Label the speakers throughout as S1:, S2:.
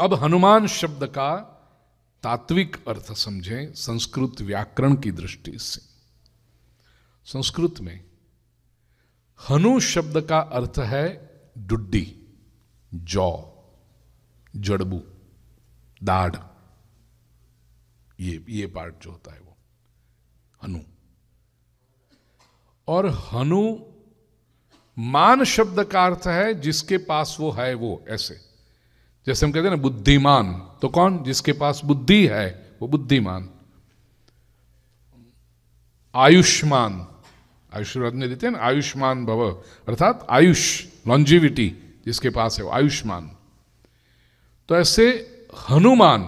S1: अब हनुमान शब्द का तात्विक अर्थ समझें संस्कृत व्याकरण की दृष्टि से संस्कृत में हनु शब्द का अर्थ है डुड्डी जौ जड़बू दाढ़ ये ये पार्ट जो होता है वो हनु और हनु मान शब्द का अर्थ है जिसके पास वो है वो ऐसे जैसे हम कहते हैं ना बुद्धिमान तो कौन जिसके पास बुद्धि है वो बुद्धिमान आयुष्मान आयुष्मान ने देते हैं ना आयुष्मान भव अर्थात आयुष लॉन्जिविटी जिसके पास है वो आयुष्मान तो ऐसे हनुमान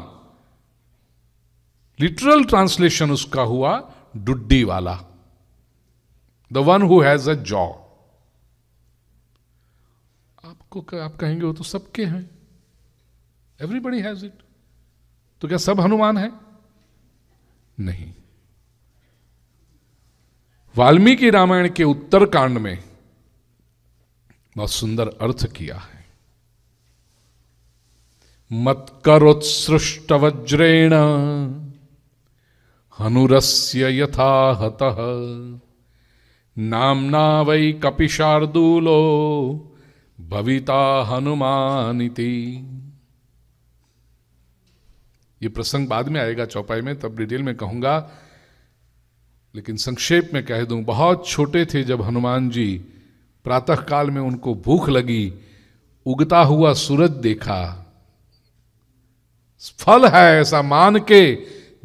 S1: लिटरल ट्रांसलेशन उसका हुआ डुड्डी वाला the one who has a jaw आपको आप कहेंगे वो तो सबके हैं एवरीबडी हैज इट तो क्या सब हनुमान है नहीं वाल्मीकि रामायण के उत्तर कांड में बहुत सुंदर अर्थ किया है मत करोत्सृष्ट वज्रेण हनुरस्य यथा हत नामना वै कपिशार्दूलो भविता हनुमानिति ये प्रसंग बाद में आएगा चौपाई में तब डिटेल में कहूंगा लेकिन संक्षेप में कह दू बहुत छोटे थे जब हनुमान जी प्रातः काल में उनको भूख लगी उगता हुआ सूरज देखा फल है ऐसा मान के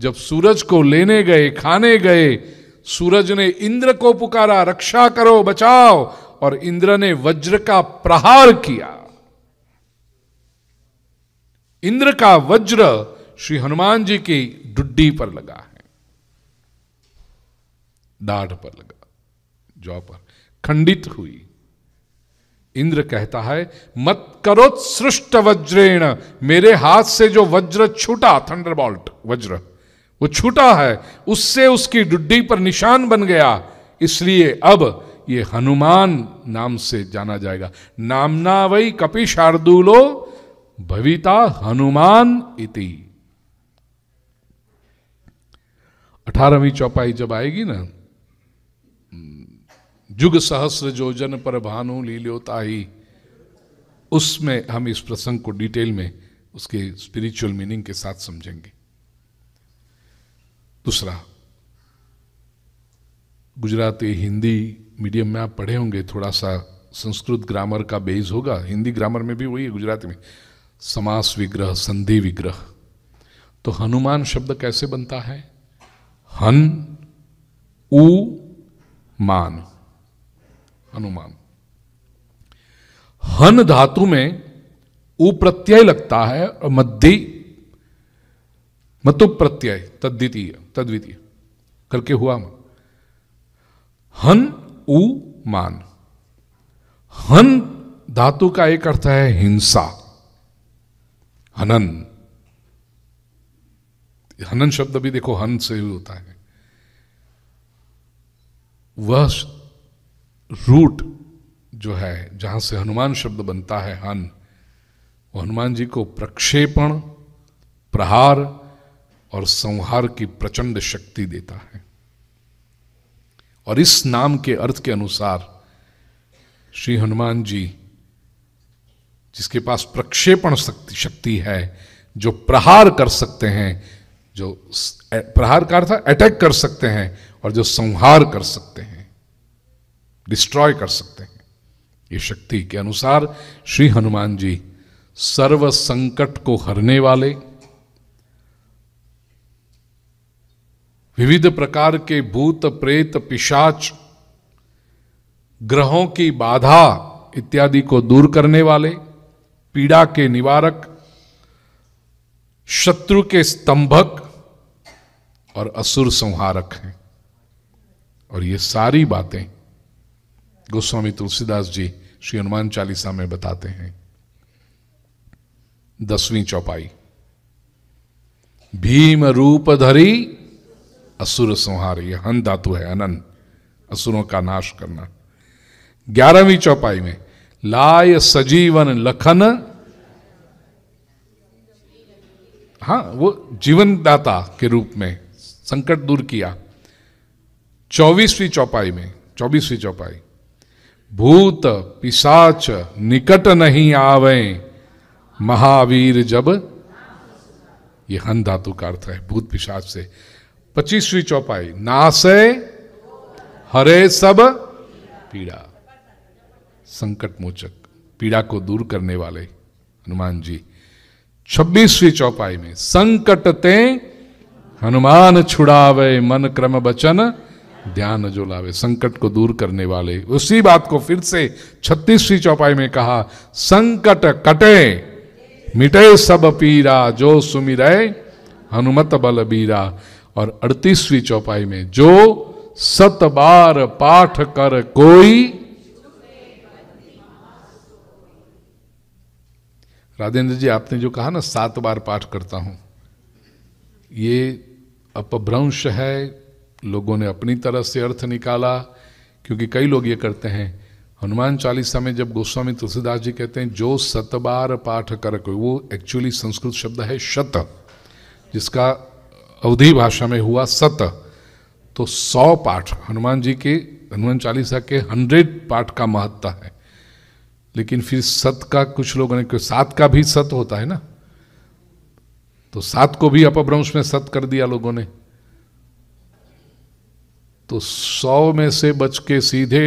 S1: जब सूरज को लेने गए खाने गए सूरज ने इंद्र को पुकारा रक्षा करो बचाओ और इंद्र ने वज्र का प्रहार किया इंद्र का वज्र श्री हनुमान जी की डुड्डी पर लगा है दाढ़ पर लगा जौ पर खंडित हुई इंद्र कहता है मत करो सृष्ट वज्रेण मेरे हाथ से जो वज्र छूटा थंडरबॉल्ट वज्र वो छूटा है उससे उसकी डुड्डी पर निशान बन गया इसलिए अब ये हनुमान नाम से जाना जाएगा नामना वही कपि शार्दूलो भविता हनुमान इति अठारहवीं चौपाई जब आएगी ना जुग सहस्र जो जन पर भानु लील्योताही उसमें हम इस प्रसंग को डिटेल में उसके स्पिरिचुअल मीनिंग के साथ समझेंगे दूसरा गुजराती हिंदी मीडियम में आप पढ़े होंगे थोड़ा सा संस्कृत ग्रामर का बेस होगा हिंदी ग्रामर में भी वही है गुजराती में समास विग्रह संधि विग्रह तो हनुमान शब्द कैसे बनता है हन उ मान अनुमान हन धातु में उ प्रत्यय लगता है और मध्य मतु प्रत्यय तद्वितीय तद्वितीय करके हुआ मन हन उ मान हन धातु का एक अर्थ है हिंसा हनन हनन शब्द भी देखो हन से ही होता है वह रूट जो है जहां से हनुमान शब्द बनता है हन वो हनुमान जी को प्रक्षेपण प्रहार और संहार की प्रचंड शक्ति देता है और इस नाम के अर्थ के अनुसार श्री हनुमान जी जिसके पास प्रक्षेपण शक्ति शक्ति है जो प्रहार कर सकते हैं जो प्रहार का अर्थ अटैक कर सकते हैं और जो संहार कर सकते हैं डिस्ट्रॉय कर सकते हैं ये शक्ति के अनुसार श्री हनुमान जी सर्व संकट को हरने वाले विविध प्रकार के भूत प्रेत पिशाच ग्रहों की बाधा इत्यादि को दूर करने वाले पीड़ा के निवारक शत्रु के स्तंभक और असुर संहारक हैं और ये सारी बातें गोस्वामी तुलसीदास जी श्री हनुमान चालीसा में बताते हैं दसवीं चौपाई भीम रूप धरी असुर संहारी हन धातु है अनन असुरों का नाश करना ग्यारहवीं चौपाई में लाय सजीवन लखन हाँ वो दाता के रूप में संकट दूर किया चौबीसवीं चौपाई में चौबीसवीं चौपाई भूत पिशाच निकट नहीं आवे महावीर जब ये हन धातु का अर्थ है भूत पिशाच से पच्चीसवीं चौपाई नासे हरे सब पीड़ा संकट मोचक पीड़ा को दूर करने वाले हनुमान जी छब्बीसवीं चौपाई में संकट ते हनुमान छुड़ावे मन क्रम बचन ध्यान जो लावे संकट को दूर करने वाले उसी बात को फिर से छत्तीसवीं चौपाई में कहा संकट कटे मिटे सब पीरा जो सुमिर हनुमत बल बीरा और अड़तीसवीं चौपाई में जो सत बार पाठ कर कोई राजेंद्र जी आपने जो कहा ना सात बार पाठ करता हूं ये अपभ्रंश है लोगों ने अपनी तरह से अर्थ निकाला क्योंकि कई लोग ये करते हैं हनुमान चालीसा में जब गोस्वामी तुलसीदास जी कहते हैं जो सतबार पाठ कर कोई वो एक्चुअली संस्कृत शब्द है शत जिसका अवधि भाषा में हुआ सत तो सौ पाठ हनुमान जी के हनुमान चालीसा के हंड्रेड पाठ का महत्ता है लेकिन फिर सत का कुछ लोगों ने सात का भी सत होता है ना तो सात को भी अपभ्रंश में सत कर दिया लोगों ने तो सौ में से बच के सीधे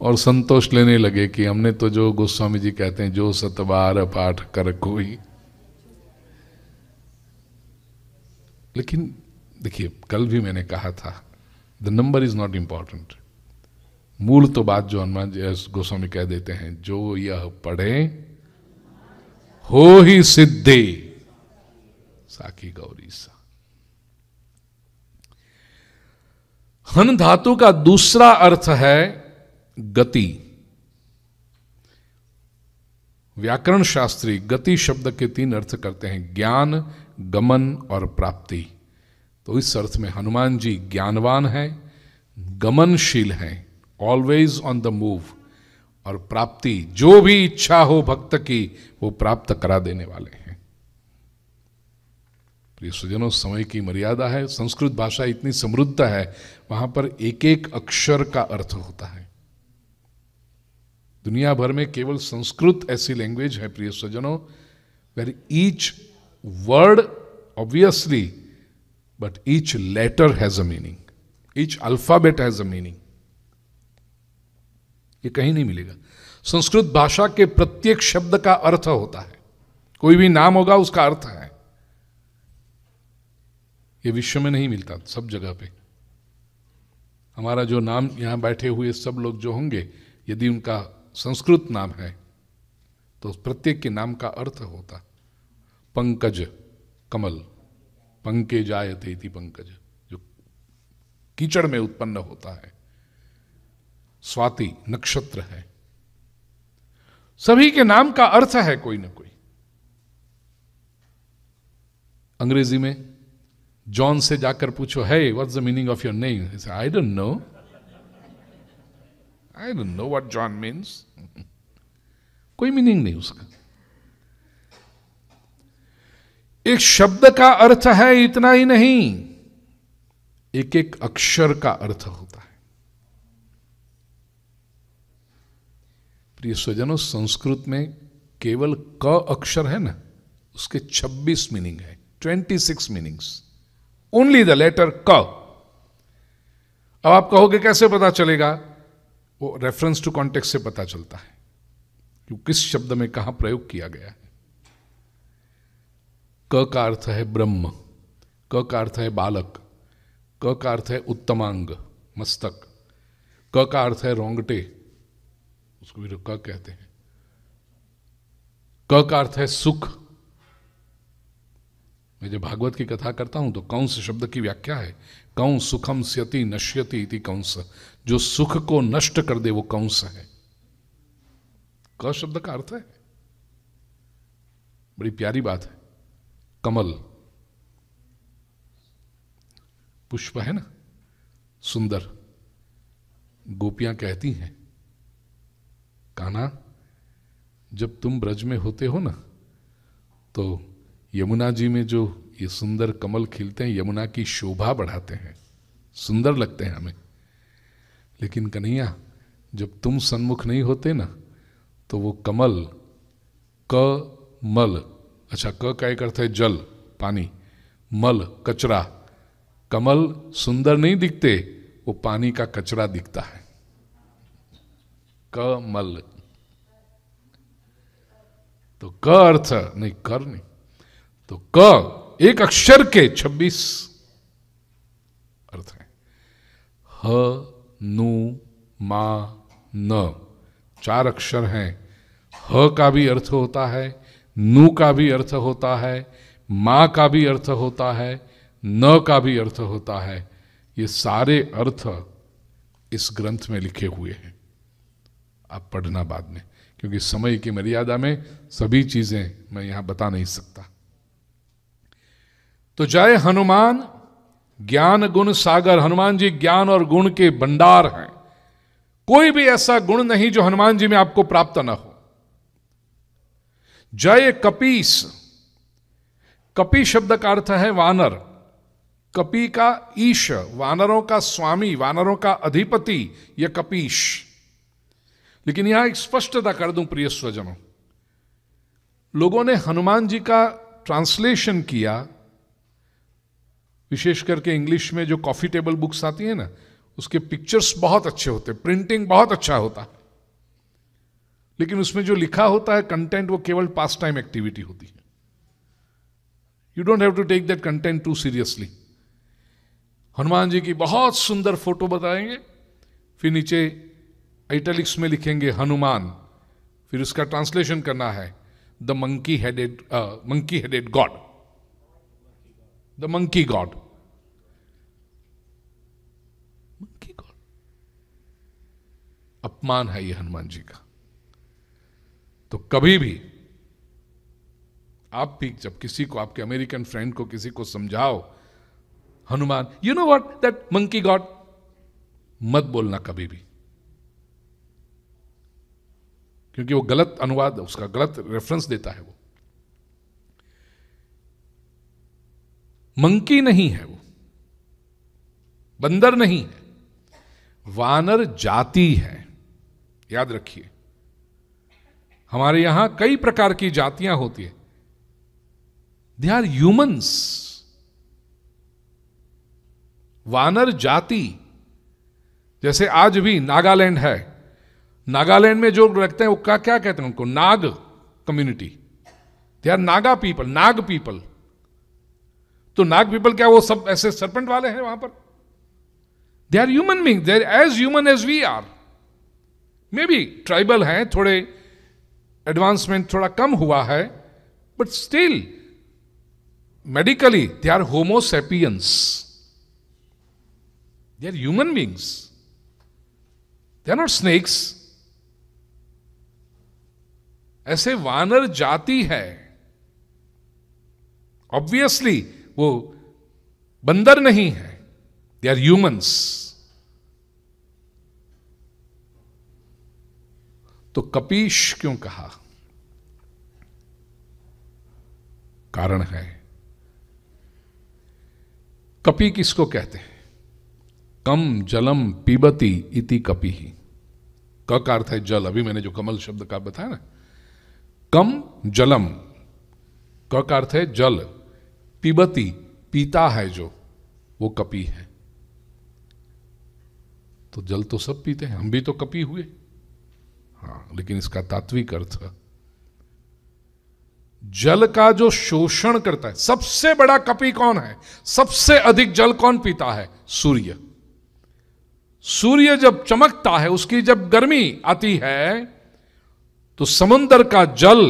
S1: और संतोष लेने लगे कि हमने तो जो गोस्वामी जी कहते हैं जो सतबार पाठ कर कोई लेकिन देखिए कल भी मैंने कहा था the number is not important मूल तो बात जो हनुमान जी गोस्वामी कह देते हैं जो यह पढ़े हो ही सिद्धि साकी गौरी सा हन धातु का दूसरा अर्थ है गति व्याकरण शास्त्री गति शब्द के तीन अर्थ करते हैं ज्ञान गमन और प्राप्ति तो इस अर्थ में हनुमान जी ज्ञानवान हैं गमनशील हैं ऑलवेज ऑन द मूव और प्राप्ति जो भी इच्छा हो भक्त की वो प्राप्त करा देने वाले हैं प्रिय स्वजनों समय की मर्यादा है संस्कृत भाषा इतनी समृद्ध है वहां पर एक एक अक्षर का अर्थ होता है दुनिया भर में केवल संस्कृत ऐसी लैंग्वेज है प्रिय स्वजनों where each word obviously but each letter has a meaning each alphabet has a meaning ये कहीं नहीं मिलेगा संस्कृत भाषा के प्रत्येक शब्द का अर्थ होता है कोई भी नाम होगा उसका अर्थ है ये विश्व में नहीं मिलता सब जगह पे हमारा जो नाम यहां बैठे हुए सब लोग जो होंगे यदि उनका संस्कृत नाम है तो प्रत्येक के नाम का अर्थ होता पंकज कमल पंके जायते इति पंकज जो कीचड़ में उत्पन्न होता है स्वाति नक्षत्र है सभी के नाम का अर्थ है कोई ना कोई अंग्रेजी में जॉन से जाकर पूछो है what's the meaning of your name I don't know I don't know what John means कोई मीनिंग नहीं उसका एक शब्द का अर्थ है इतना ही नहीं एक एक अक्षर का अर्थ होता है प्रिय स्वजनों संस्कृत में केवल क अक्षर है ना उसके 26 मीनिंग है 26 मीनिंग्स ओनली द लेटर क अब आप कहोगे कैसे पता चलेगा वो रेफरेंस टू कॉन्टेक्ट से पता चलता है कि किस शब्द में कहा प्रयोग किया गया है क का अर्थ है ब्रह्म क का अर्थ है बालक क का अर्थ है उत्तमांग मस्तक क का अर्थ है रोंगटे उसको भी क कहते हैं क का अर्थ है सुख मैं जब भागवत की कथा करता हूं तो से शब्द की व्याख्या है कौन सुखम स्यति नश्यति इति सा जो सुख को नष्ट कर दे वो सा है क शब्द का अर्थ है बड़ी प्यारी बात है कमल पुष्प है ना सुंदर गोपियां कहती हैं काना जब तुम ब्रज में होते हो ना तो यमुना जी में जो ये सुंदर कमल खिलते हैं यमुना की शोभा बढ़ाते हैं सुंदर लगते हैं हमें लेकिन कन्हैया जब तुम सन्मुख नहीं होते ना तो वो कमल क मल अच्छा क का एक अर्थ है जल पानी मल कचरा कमल सुंदर नहीं दिखते वो पानी का कचरा दिखता है कमल तो क अर्थ नहीं कर नहीं तो क एक अक्षर के 26 अर्थ है ह नु मा न चार अक्षर हैं ह का भी अर्थ होता है नु का भी अर्थ होता है माँ का भी अर्थ होता है न का भी अर्थ होता है ये सारे अर्थ इस ग्रंथ में लिखे हुए हैं आप पढ़ना बाद में क्योंकि समय की मर्यादा में सभी चीज़ें मैं यहां बता नहीं सकता तो जय हनुमान ज्ञान गुण सागर हनुमान जी ज्ञान और गुण के भंडार हैं कोई भी ऐसा गुण नहीं जो हनुमान जी में आपको प्राप्त ना हो जय कपीस कपि शब्द का अर्थ है वानर कपि का ईश वानरों का स्वामी वानरों का अधिपति यह कपीश लेकिन यहां एक स्पष्टता कर दूं प्रिय स्वजनों लोगों ने हनुमान जी का ट्रांसलेशन किया विशेष करके इंग्लिश में जो कॉफी टेबल बुक्स आती है ना उसके पिक्चर्स बहुत अच्छे होते प्रिंटिंग बहुत अच्छा होता लेकिन उसमें जो लिखा होता है कंटेंट वो केवल पास टाइम एक्टिविटी होती है you don't have to take that content too seriously Hanuman ji की बहुत सुंदर फोटो बताएंगे फिर नीचे इटैलिक्स में लिखेंगे हनुमान फिर उसका ट्रांसलेशन करना है the monkey headed monkey headed god the monkey god monkey god अपमान है ये हनुमान जी का तो कभी भी आप भी जब किसी को आपके अमेरिकन फ्रेंड को किसी को समझाओ Hanuman you know what that monkey god मत बोलना कभी भी क्योंकि वो गलत अनुवाद उसका गलत रेफरेंस देता है वो मंकी नहीं है वो बंदर नहीं है वानर जाति है याद रखिए हमारे यहां कई प्रकार की जातियां होती है दे आर ह्यूमंस वानर जाति जैसे आज भी नागालैंड है नागालैंड में जो रखते हैं वो क्या कहते हैं उनको Nag community they are Naga people Nag people तो नाग पीपल क्या वो सब ऐसे सरपंट वाले हैं वहां पर they are human being they are as human as we are may be tribal हैं थोड़े एडवांसमेंट थोड़ा कम हुआ है but still medically they are homo sapiens they are human beings they are not snakes ऐसे वानर जाति है ऑब्वियसली वो बंदर नहीं है दे आर ह्यूमंस तो कपीश क्यों कहा कारण है कपी किसको कहते हैं कम जलम पीबती इति कपी ही क का अर्थ है जल अभी मैंने जो कमल शब्द का बताया ना कम जलम क का अर्थ है जल पिबती पीता है जो वो कपी है तो जल तो सब पीते हैं हम भी तो कपी हुए हाँ लेकिन इसका तात्विक अर्थ जल का जो शोषण करता है सबसे बड़ा कपी कौन है सबसे अधिक जल कौन पीता है सूर्य सूर्य जब चमकता है उसकी जब गर्मी आती है तो समंदर का जल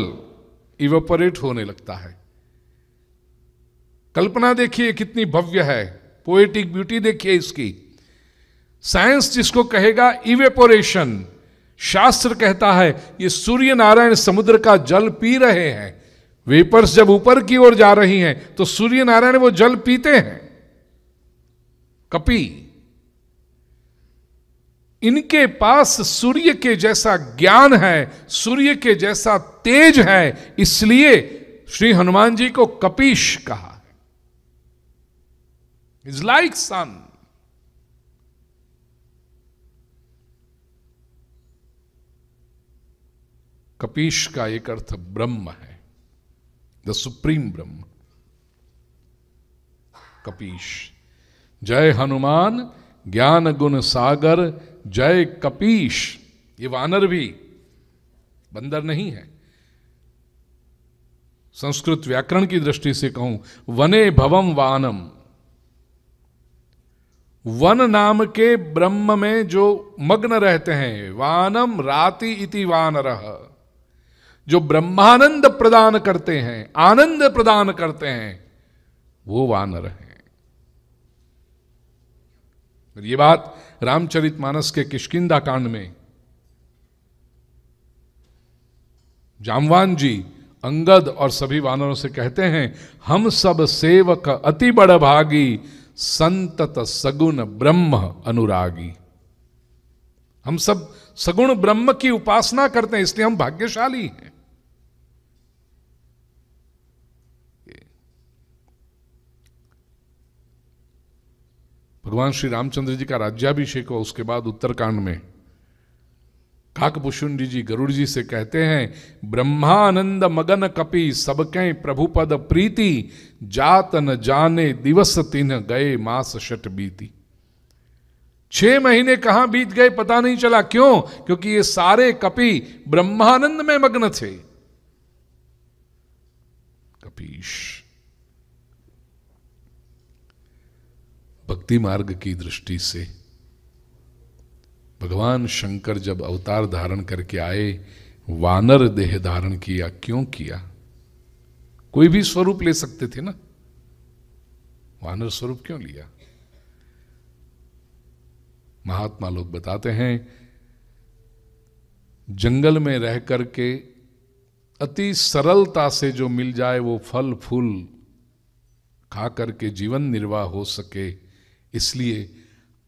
S1: इवेपोरेट होने लगता है कल्पना देखिए कितनी भव्य है पोएटिक ब्यूटी देखिए इसकी साइंस जिसको कहेगा इवेपोरेशन शास्त्र कहता है ये सूर्य नारायण समुद्र का जल पी रहे हैं वेपर्स जब ऊपर की ओर जा रही हैं तो सूर्य नारायण वो जल पीते हैं कपी इनके पास सूर्य के जैसा ज्ञान है सूर्य के जैसा तेज है इसलिए श्री हनुमान जी को कपीश कहा इज लाइक सन कपीश का एक अर्थ ब्रह्म है द सुप्रीम ब्रह्म कपीश जय हनुमान ज्ञान गुण सागर जय कपीश ये वानर भी बंदर नहीं है संस्कृत व्याकरण की दृष्टि से कहूं वने भवम वानम वन नाम के ब्रह्म में जो मग्न रहते हैं वानम राति इति वानर जो ब्रह्मानंद प्रदान करते हैं आनंद प्रदान करते हैं वो वानर हैं ये बात रामचरित मानस के किशकिंदा कांड में जामवान जी अंगद और सभी वानरों से कहते हैं हम सब सेवक अति बड़ भागी संतत सगुण ब्रह्म अनुरागी हम सब सगुण ब्रह्म की उपासना करते हैं इसलिए हम भाग्यशाली हैं भगवान श्री रामचंद्र जी का राज्याभिषेक हुआ उसके बाद उत्तरकांड में काकभूषुंडी जी गरुड़ जी से कहते हैं ब्रह्मानंद मगन कपि सबके प्रभुपद प्रीति जात न जाने दिवस तिन्ह गए मास शट बीती छह महीने कहां बीत गए पता नहीं चला क्यों क्योंकि ये सारे कपि ब्रह्मानंद में मग्न थे कपीश भक्ति मार्ग की दृष्टि से भगवान शंकर जब अवतार धारण करके आए वानर देह धारण किया क्यों किया कोई भी स्वरूप ले सकते थे ना वानर स्वरूप क्यों लिया महात्मा लोग बताते हैं जंगल में रह करके अति सरलता से जो मिल जाए वो फल फूल खा करके जीवन निर्वाह हो सके इसलिए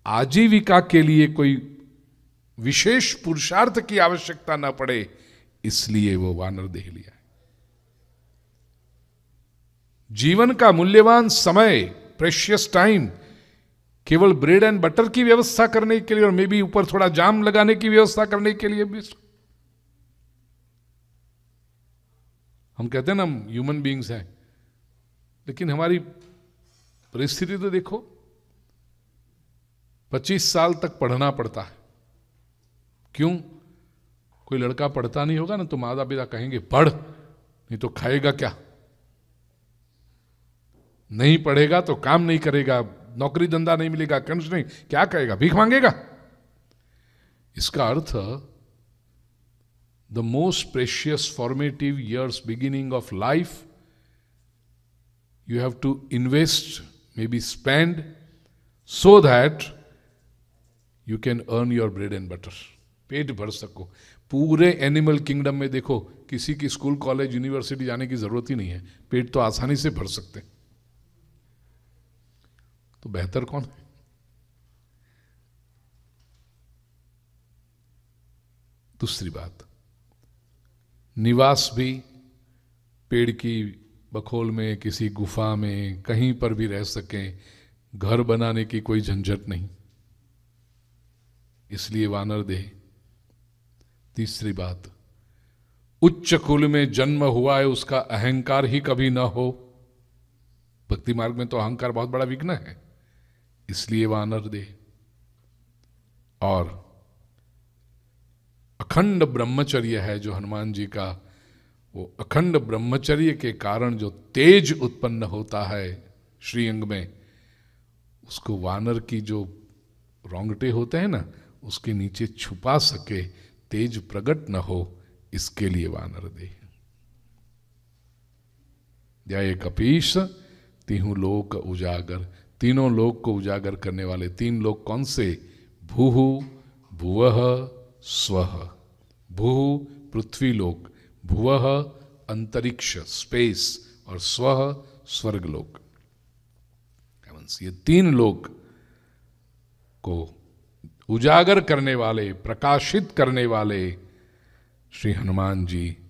S1: आजीविका के लिए कोई विशेष पुरुषार्थ की आवश्यकता न पड़े इसलिए वो वानर देह लिया जीवन का मूल्यवान समय प्रेशियस टाइम केवल ब्रेड एंड बटर की व्यवस्था करने के लिए और मे बी ऊपर थोड़ा जाम लगाने की व्यवस्था करने के लिए भी हम कहते हैं ना हम ह्यूमन बींग्स हैं लेकिन हमारी परिस्थिति तो देखो पच्चीस साल तक पढ़ना पड़ता है क्यों कोई लड़का पढ़ता नहीं होगा ना तो माता पिता कहेंगे पढ़ नहीं तो खाएगा क्या नहीं पढ़ेगा तो काम नहीं करेगा नौकरी धंधा नहीं मिलेगा कंस नहीं क्या कहेगा भीख मांगेगा इसका अर्थ the most precious formative years beginning of life you have to invest may be spend so that you can earn your bread and butter पेट भर सको पूरे एनिमल किंगडम में देखो किसी की स्कूल कॉलेज यूनिवर्सिटी जाने की ज़रूरत ही नहीं है पेट तो आसानी से भर सकते हैं तो बेहतर कौन है दूसरी बात निवास भी पेड़ की बखोल में किसी गुफा में कहीं पर भी रह सकें घर बनाने की कोई झंझट नहीं इसलिए वानर देह तीसरी बात उच्च कुल में जन्म हुआ है उसका अहंकार ही कभी ना हो भक्ति मार्ग में तो अहंकार बहुत बड़ा विघ्न है इसलिए वानर दे और अखंड ब्रह्मचर्य है जो हनुमान जी का वो अखंड ब्रह्मचर्य के कारण जो तेज उत्पन्न होता है श्रीअंग में उसको वानर की जो रोंगटे होते हैं ना उसके नीचे छुपा सके तेज प्रकट न हो इसके लिए वानर दे जय कपीश तिहु लोक उजागर तीनों लोक को उजागर करने वाले तीन लोक कौन से भूहु भूव स्व भू पृथ्वी लोक भुवह अंतरिक्ष स्पेस और स्वर्ग स्वर्गलोक ये तीन लोक को उजागर करने वाले प्रकाशित करने वाले श्री हनुमान जी